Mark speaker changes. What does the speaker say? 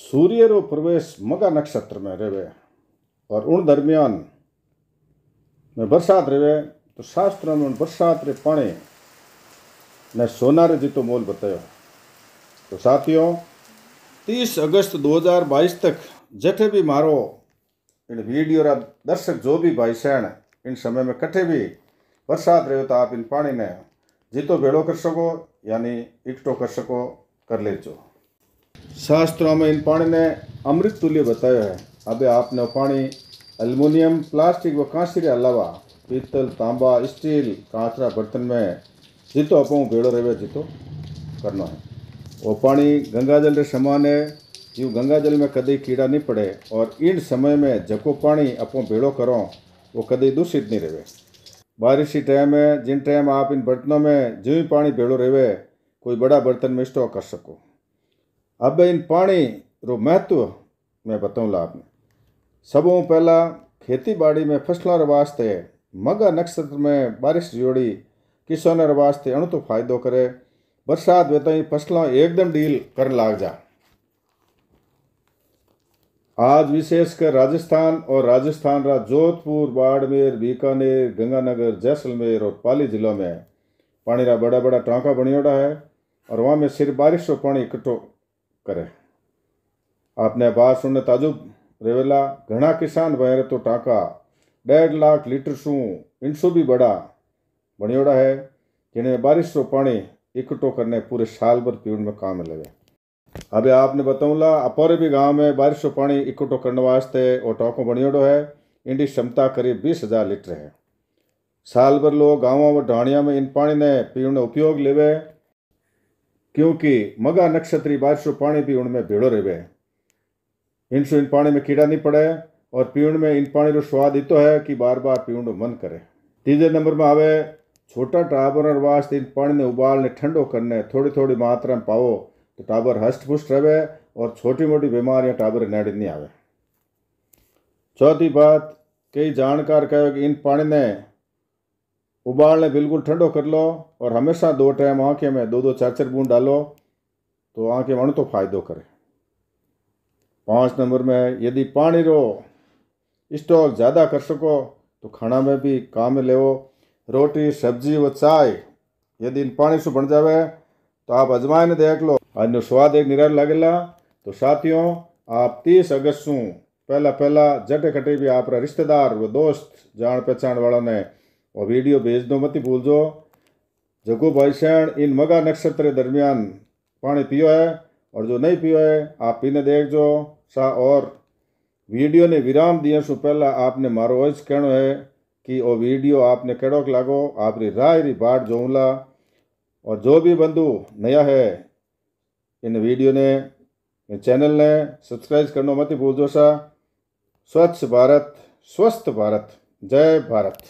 Speaker 1: सूर्य रो प्रवेश मगा नक्षत्र में रहे और उन दरमियान में बरसात रहे तो शास्त्र में उन बरसात रे पानी ने सोना रे तो मोल बतायो तो साथियों 30 अगस्त 2022 तक जटे भी मारो इन वीडियो रा दर्शक जो भी भाई सैन इन समय में कटे भी बरसात रहे तो आप इन पानी ने जीतो भेड़ो कर सको यानी इकटो कर सको कर ले जो शास्त्रों में इन पानी ने अमृत तुल्य बताया है अब आपने पानी अल्मोनियम प्लास्टिक व कांसे के अलावा पीतल तांबा स्टील कांचरा बर्तन में जितो आप भेड़ो रहे जितो करना है वो पानी गंगा जल के समान है जीव गंगा जल में कदई कीड़ा नहीं पड़े और इन समय में जको पानी अपो भेड़ो करो वो कदई दूषित नहीं रहे बारिश की टाइम है जिन टाइम आप इन बर्तनों में जो भी पानी भेड़ो रहे कोई बड़ा बर्तन में स्टॉक कर सको अब इन पानी रो महत्व मैं बताऊँ आपने सबों पहला खेती बाड़ी में फसलों रे वास्ते मगा नक्षत्र में बारिश जोड़ी किसानों रे वास्ते अणु तो फायदो करे बरसात वे तो फसलों एकदम डील कर लाग जा आज विशेषकर राजस्थान और राजस्थान रा जोधपुर बाड़मेर बीकानेर गंगानगर जैसलमेर और पाली जिलों में पानी रा बड़ा बड़ा टाँका बनियोड़ा है और वहाँ में सिर्फ बारिश और पानी इकट्ठो आपने આપને બાર ताजुब रेवेला घना किसान કિસાન तो તો डेढ़ लाख लीटर शू इन सौ भी बड़ा बनियोड़ा है जिन्हें बारिश रो पानी इकट्ठो करने पूरे साल भर पीने में काम लगे अभी आपने बताऊँगा अपोरे भी गांव में बारिश रो पानी इकट्ठो करने वास्ते और टाँकों बनियोड़ो है इनकी क्षमता करीब बीस हज़ार लीटर है साल भर लोग गाँवों व ढाणिया में इन पानी ने पीने उपयोग लेवे क्योंकि मगा नक्षत्री बारिशों पानी भी उनमें भेड़ो रहे इनसो इन पानी में कीड़ा नहीं पड़े और पीण में इन पानी रो स्वाद इतो है कि बार बार पीण मन करे तीजे नंबर में आवे छोटा टाबर और वास्ते इन पानी ने उबाल ने ठंडो करने थोड़ी थोड़ी मात्रा में पाओ तो टाबर हष्ट पुष्ट रहे और छोटी मोटी बीमारियां टाबर नेड़ी नहीं आवे चौथी बात कई जानकार कहे कि इन पानी ने उबाल बिल्कुल ठंडो कर लो और हमेशा दो टाइम आँखें में दो दो चार चार बूंद डालो तो आँखें वन तो फायदो करे पाँच नंबर में यदि पानी रो स्टॉक ज़्यादा कर सको तो खाना में भी काम में लेवो रोटी सब्जी व चाय यदि इन पानी से बन जावे तो आप अजमाइन देख लो आज स्वाद एक निराल लगेला तो साथियों आप तीस अगस्त पहला पहला जटे खटे भी आप रिश्तेदार व दोस्त जान पहचान वालों ने और वीडियो भेज दो मत भूल जो जगो भाई शैण इन मगा नक्षत्र दरमियान पानी पियो है और जो नहीं पियो है आप पीने देख जो सा और वीडियो ने विराम दिए सो पहला आपने मारो वॉइस कहना है कि वो वीडियो आपने कड़ोक लागो आप री राय री बाट जोला और जो भी बंधु नया है इन वीडियो ने इन चैनल ने सब्सक्राइब करना मत भूल जो सा स्वच्छ भारत स्वस्थ भारत जय भारत